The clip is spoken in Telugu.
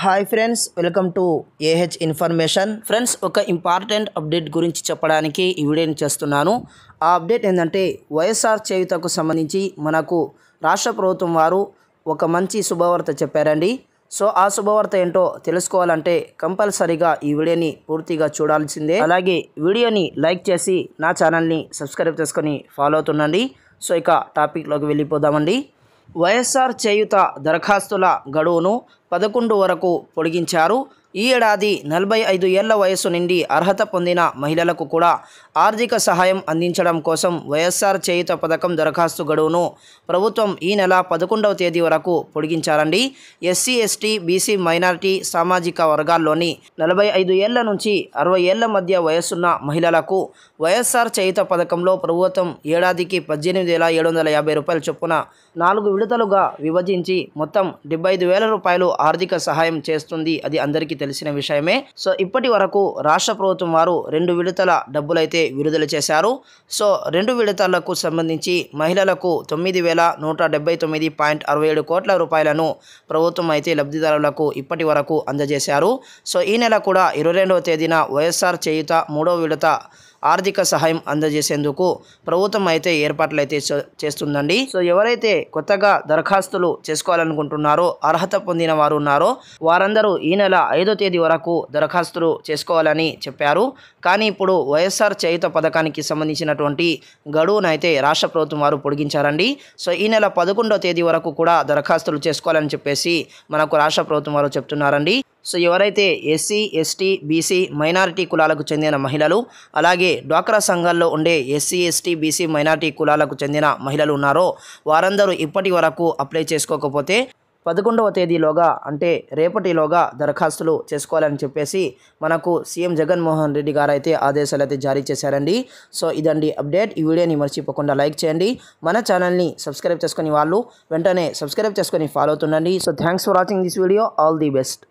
hi friends welcome to AH information friends ఒక ఇంపార్టెంట్ అప్డేట్ గురించి చెప్పడానికి ఈ వీడియోని చేస్తున్నాను ఆ అప్డేట్ ఏంటంటే వైఎస్ఆర్ చేయుతకు సంబంధించి మనకు రాష్ట్ర ప్రభుత్వం వారు ఒక మంచి శుభవార్త చెప్పారండి సో ఆ శుభవార్త ఏంటో తెలుసుకోవాలంటే కంపల్సరీగా ఈ వీడియోని పూర్తిగా చూడాల్సిందే అలాగే వీడియోని లైక్ చేసి నా ఛానల్ని సబ్స్క్రైబ్ చేసుకొని ఫాలో అవుతుండండి సో ఇక టాపిక్లోకి వెళ్ళిపోదామండి వైఎస్ఆర్ చేయుత దరఖాస్తుల గడువును పదకొండు వరకు పొడిగించారు ఈ ఏడాది నలభై ఐదు ఏళ్ల వయస్సు నుండి అర్హత పొందిన మహిళలకు కూడా ఆర్థిక సహాయం అందించడం కోసం వైఎస్ఆర్ చేయుత పథకం దరఖాస్తు గడువును ప్రభుత్వం ఈ నెల పదకొండవ తేదీ వరకు పొడిగించారండి ఎస్సీ ఎస్టీ బీసీ మైనారిటీ సామాజిక వర్గాల్లోని నలభై ఐదు ఏళ్ల నుంచి అరవై ఏళ్ల మధ్య వయస్సున్న మహిళలకు వైఎస్ఆర్ చేయుత పథకంలో ప్రభుత్వం ఏడాదికి పద్దెనిమిది వేల ఏడు వందల యాభై రూపాయల చొప్పున నాలుగు విడతలుగా విభజించి మొత్తం డెబ్బై ఐదు వేల రూపాయలు ఆర్థిక సహాయం చేస్తుంది అది అందరికీ తెలిసిన విషయమే సో ఇప్పటి వరకు రాష్ట్ర ప్రభుత్వం వారు రెండు విడతల డబ్బులైతే విడుదల చేశారు సో రెండు విడతలకు సంబంధించి మహిళలకు తొమ్మిది వేల నూట తొమ్మిది పాయింట్ అరవై ఏడు కోట్ల రూపాయలను ప్రభుత్వం అయితే లబ్ధిదారులకు ఇప్పటి వరకు అందజేశారు సో ఈ నెల కూడా ఇరవై రెండవ తేదీన వైఎస్ఆర్ చేయుత మూడో విడత ఆర్థిక సహాయం అందజేసేందుకు ప్రభుత్వం అయితే ఏర్పాట్లు అయితే చేస్తుందండి సో ఎవరైతే కొత్తగా దరఖాస్తులు చేసుకోవాలనుకుంటున్నారో అర్హత పొందిన వారు ఉన్నారో వారందరూ ఈ నెల ఐదో తేదీ వరకు దరఖాస్తులు చేసుకోవాలని చెప్పారు కానీ ఇప్పుడు వైఎస్ఆర్ చేయుత పథకానికి సంబంధించినటువంటి గడువునైతే రాష్ట్ర ప్రభుత్వం వారు పొడిగించారండి సో ఈ నెల పదకొండో తేదీ వరకు కూడా దరఖాస్తులు చేసుకోవాలని చెప్పేసి మనకు రాష్ట్ర ప్రభుత్వం వారు చెప్తున్నారండి సో ఎవరైతే ఎస్సీ ఎస్టీ బీసీ మైనారిటీ కులాలకు చెందిన మహిళలు అలాగే డ్వాక్రా సంఘాల్లో ఉండే ఎస్సీ ఎస్టీ బీసీ మైనారిటీ కులాలకు చెందిన మహిళలు ఉన్నారో వారందరూ ఇప్పటి వరకు అప్లై చేసుకోకపోతే పదకొండవ తేదీలోగా అంటే రేపటిలోగా దరఖాస్తులు చేసుకోవాలని చెప్పేసి మనకు సీఎం జగన్మోహన్ రెడ్డి గారు అయితే ఆదేశాలు అయితే జారీ చేశారండి సో ఇదండి అప్డేట్ ఈ వీడియోని మర్చిపోకుండా లైక్ చేయండి మన ఛానల్ని సబ్స్క్రైబ్ చేసుకుని వాళ్ళు వెంటనే సబ్స్క్రైబ్ చేసుకొని ఫాలో అవుతుండండి so thanks for watching this video all the best